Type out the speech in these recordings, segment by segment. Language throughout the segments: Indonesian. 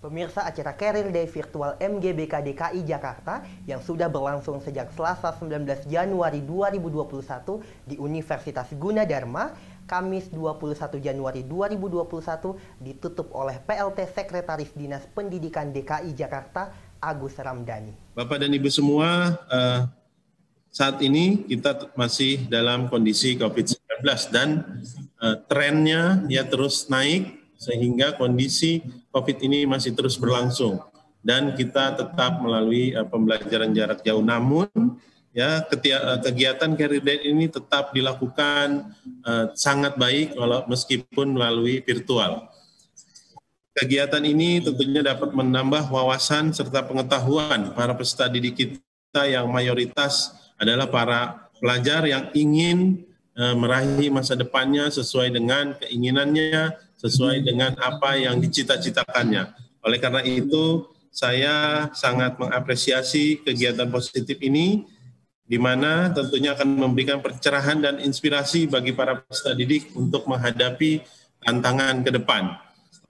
Pemirsa acara Career Day Virtual MGBK DKI Jakarta yang sudah berlangsung sejak Selasa 19 Januari 2021 di Universitas Gunadarma, Kamis 21 Januari 2021 ditutup oleh PLT Sekretaris Dinas Pendidikan DKI Jakarta Agus Ramdhani. Bapak dan Ibu semua, eh, saat ini kita masih dalam kondisi COVID-19 dan eh, trennya ya terus naik sehingga kondisi COVID ini masih terus berlangsung dan kita tetap melalui uh, pembelajaran jarak jauh. Namun ya ketia, eh, kegiatan career day ini tetap dilakukan uh, sangat baik walau meskipun melalui virtual. Kegiatan ini tentunya dapat menambah wawasan serta pengetahuan para peserta didik kita yang mayoritas adalah para pelajar yang ingin meraih masa depannya sesuai dengan keinginannya sesuai dengan apa yang dicita-citakannya. Oleh karena itu, saya sangat mengapresiasi kegiatan positif ini, di mana tentunya akan memberikan percerahan dan inspirasi bagi para peserta didik untuk menghadapi tantangan ke depan.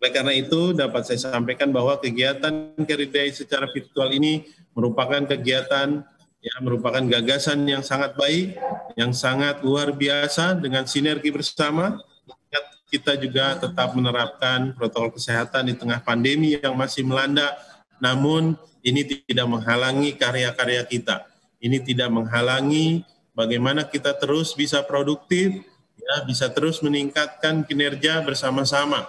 Oleh karena itu, dapat saya sampaikan bahwa kegiatan Career Day secara virtual ini merupakan kegiatan ya merupakan gagasan yang sangat baik, yang sangat luar biasa dengan sinergi bersama kita juga tetap menerapkan protokol kesehatan di tengah pandemi yang masih melanda. Namun ini tidak menghalangi karya-karya kita. Ini tidak menghalangi bagaimana kita terus bisa produktif, ya, bisa terus meningkatkan kinerja bersama-sama.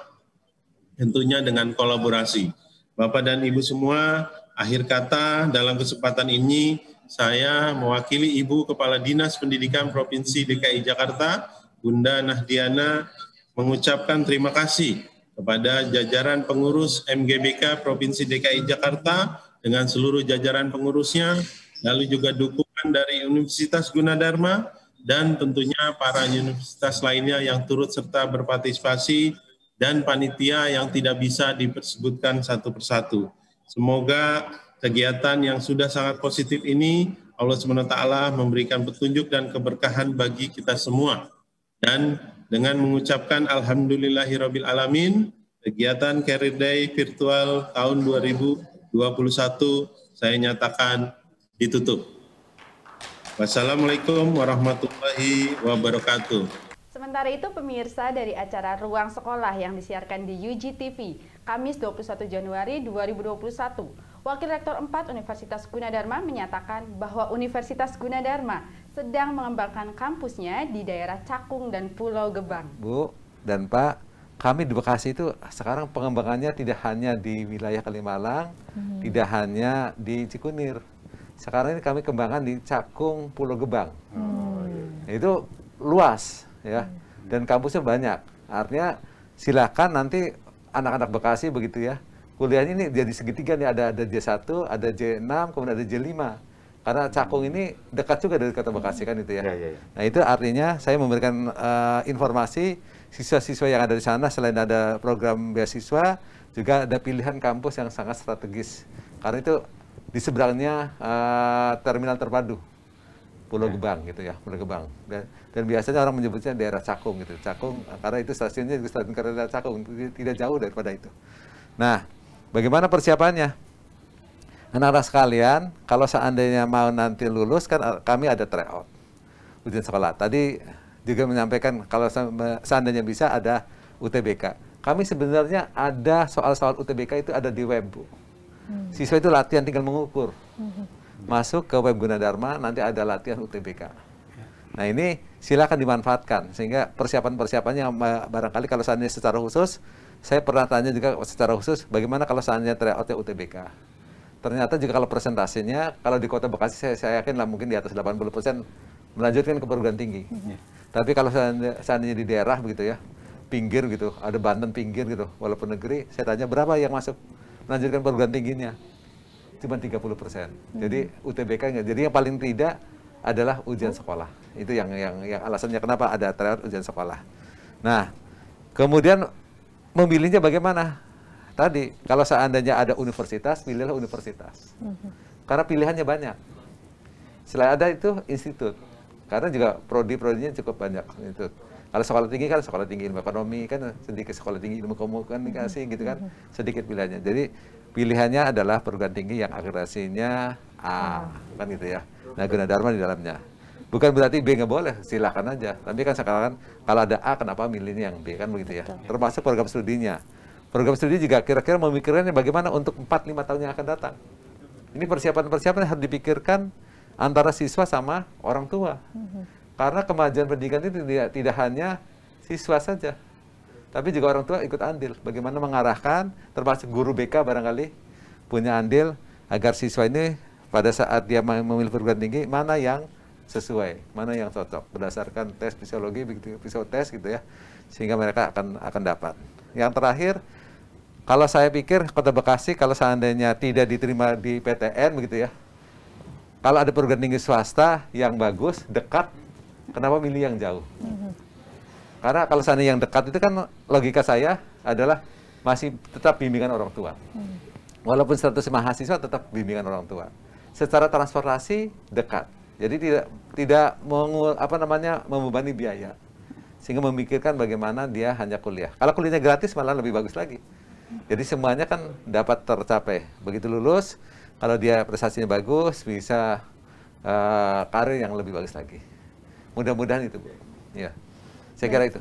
Tentunya dengan kolaborasi. Bapak dan Ibu semua, akhir kata dalam kesempatan ini saya mewakili Ibu Kepala Dinas Pendidikan Provinsi DKI Jakarta, Bunda Nahdiana mengucapkan terima kasih kepada jajaran pengurus MGBK Provinsi DKI Jakarta dengan seluruh jajaran pengurusnya, lalu juga dukungan dari Universitas Gunadarma dan tentunya para universitas lainnya yang turut serta berpartisipasi dan panitia yang tidak bisa disebutkan satu persatu. Semoga kegiatan yang sudah sangat positif ini Allah SWT memberikan petunjuk dan keberkahan bagi kita semua. Dan dengan mengucapkan Alhamdulillahirabbil alamin kegiatan Career Day virtual tahun 2021 saya nyatakan ditutup. Wassalamualaikum warahmatullahi wabarakatuh. Sementara itu pemirsa dari acara Ruang Sekolah yang disiarkan di UGTV Kamis 21 Januari 2021, Wakil Rektor 4 Universitas Gunadarma menyatakan bahwa Universitas Gunadarma sedang mengembangkan kampusnya di daerah Cakung dan Pulau Gebang. Bu dan Pak, kami di Bekasi itu sekarang pengembangannya tidak hanya di wilayah Kalimalang, hmm. tidak hanya di Cikunir. Sekarang ini kami kembangkan di Cakung, Pulau Gebang. Hmm. Itu luas ya, hmm. dan kampusnya banyak. Artinya silakan nanti anak-anak Bekasi begitu ya, kuliahnya ini jadi segitiga nih ada ada J1, ada J6, kemudian ada J5 karena Cakung ini dekat juga dari Kota Bekasi kan itu ya. ya, ya, ya. Nah itu artinya saya memberikan uh, informasi siswa-siswa yang ada di sana selain ada program beasiswa juga ada pilihan kampus yang sangat strategis. Karena itu di seberangnya uh, terminal terpadu Pulau ya. Gebang gitu ya, Pulau Gebang. Dan, dan biasanya orang menyebutnya daerah Cakung gitu, Cakung eh, karena itu stasiunnya juga stasiun kereta Cakung, tidak jauh daripada itu. Nah, bagaimana persiapannya? Anak-anak sekalian, kalau seandainya mau nanti lulus kan kami ada tryout ujian sekolah. Tadi juga menyampaikan kalau seandainya bisa ada UTBK. Kami sebenarnya ada soal-soal UTBK itu ada di web, Bu. Hmm. Siswa itu latihan tinggal mengukur. Hmm. Masuk ke web Gunadarma, nanti ada latihan UTBK. Ya. Nah ini silakan dimanfaatkan, sehingga persiapan-persiapannya barangkali kalau seandainya secara khusus, saya pernah tanya juga secara khusus, bagaimana kalau seandainya tryoutnya UTBK ternyata juga kalau presentasinya kalau di kota Bekasi saya, saya yakin lah mungkin di atas 80 persen melanjutkan ke perguruan tinggi. Mm Tapi kalau seandainya di daerah begitu ya, pinggir gitu, ada Banten pinggir gitu, walaupun negeri, saya tanya berapa yang masuk melanjutkan perguruan tingginya? Cuma 30 persen. Mm hmm. Jadi UTBK enggak. Jadi yang paling tidak adalah ujian sekolah. Itu yang yang, yang alasannya kenapa ada tryout ujian sekolah. Nah, kemudian memilihnya bagaimana? tadi kalau seandainya ada universitas, pilihlah universitas. Mhm. Karena pilihannya banyak. Selain ada itu institut. Karena juga prodi-prodinya cukup banyak institut. Kalau sekolah tinggi kan sekolah tinggi ilmu ekonomi kan sedikit sekolah tinggi ilmu komunikasi gitu kan mhm. sedikit pilihannya. Jadi pilihannya adalah perguruan tinggi yang akreditasinya A mhm. kan gitu ya. Nah guna dharma di dalamnya. Bukan berarti B nggak boleh, silahkan aja. Tapi kan sekarang kan, kalau ada A, kenapa milihnya yang B kan begitu ya? Termasuk program studinya. Program studi juga kira-kira memikirkannya bagaimana untuk 4-5 tahun yang akan datang. Ini persiapan-persiapan harus dipikirkan antara siswa sama orang tua. Mm-hmm. Karena kemajuan pendidikan itu tidak, tidak hanya siswa saja. Tapi juga orang tua ikut andil. Bagaimana mengarahkan, termasuk guru BK barangkali punya andil agar siswa ini pada saat dia memilih perguruan tinggi, mana yang sesuai, mana yang cocok berdasarkan tes fisiologi, fisiotest gitu ya, sehingga mereka akan akan dapat. Yang terakhir, kalau saya pikir Kota Bekasi kalau seandainya tidak diterima di PTN begitu ya. Kalau ada perguruan tinggi swasta yang bagus, dekat, kenapa milih yang jauh? Karena kalau seandainya yang dekat itu kan logika saya adalah masih tetap bimbingan orang tua. Walaupun status mahasiswa tetap bimbingan orang tua. Secara transportasi dekat. Jadi tidak tidak mengul apa namanya membebani biaya sehingga memikirkan bagaimana dia hanya kuliah. Kalau kuliahnya gratis malah lebih bagus lagi. Jadi semuanya kan dapat tercapai. Begitu lulus, kalau dia prestasinya bagus, bisa uh, karir yang lebih bagus lagi. Mudah-mudahan itu, Bu. Ya, saya kira itu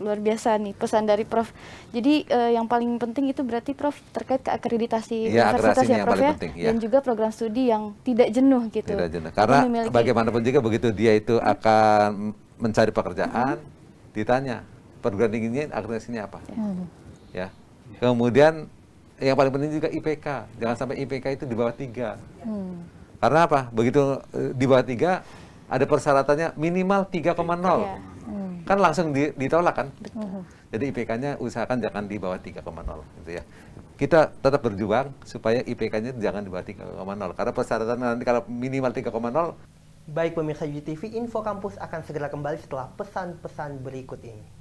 luar biasa nih pesan dari Prof. Jadi uh, yang paling penting itu berarti Prof terkait ke akreditasi ya, universitas ya Prof ya, penting, ya dan juga program studi yang tidak jenuh gitu. Tidak jenuh karena memiliki... bagaimanapun juga begitu dia itu akan mencari pekerjaan mm -hmm. ditanya perguruan tingginya akreditasinya apa. Mm -hmm. Ya. Kemudian yang paling penting juga IPK. Jangan sampai IPK itu di bawah tiga. Hmm. Karena apa? Begitu eh, di bawah tiga, ada persyaratannya minimal 3,0. Ya. Hmm. Kan langsung ditolak kan? Jadi IPK-nya usahakan jangan di bawah 3,0 gitu ya. Kita tetap berjuang supaya IPK-nya jangan di bawah 3,0 karena persyaratan nanti kalau minimal 3,0 Baik pemirsa UTV, Info Kampus akan segera kembali setelah pesan-pesan berikut ini.